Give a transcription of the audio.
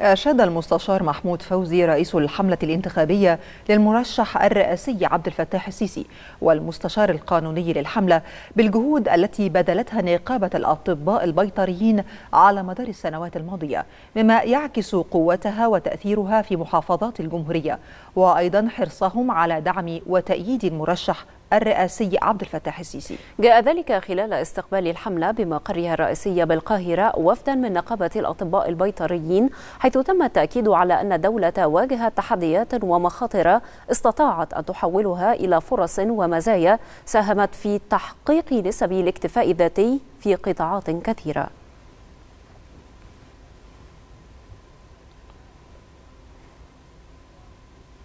أشاد المستشار محمود فوزي رئيس الحملة الانتخابية للمرشح الرئاسي عبد الفتاح السيسي والمستشار القانوني للحملة بالجهود التي بذلتها نقابة الأطباء البيطريين على مدار السنوات الماضية مما يعكس قوتها وتأثيرها في محافظات الجمهورية وأيضا حرصهم على دعم وتأييد المرشح الرئاسي عبد الفتاح السيسي جاء ذلك خلال استقبال الحملة بمقرها الرئيسي بالقاهرة وفدا من نقابة الأطباء البيطريين حيث تم التأكيد على أن الدولة واجهت تحديات ومخاطر استطاعت أن تحولها إلى فرص ومزايا ساهمت في تحقيق نسب الاكتفاء الذاتي في قطاعات كثيرة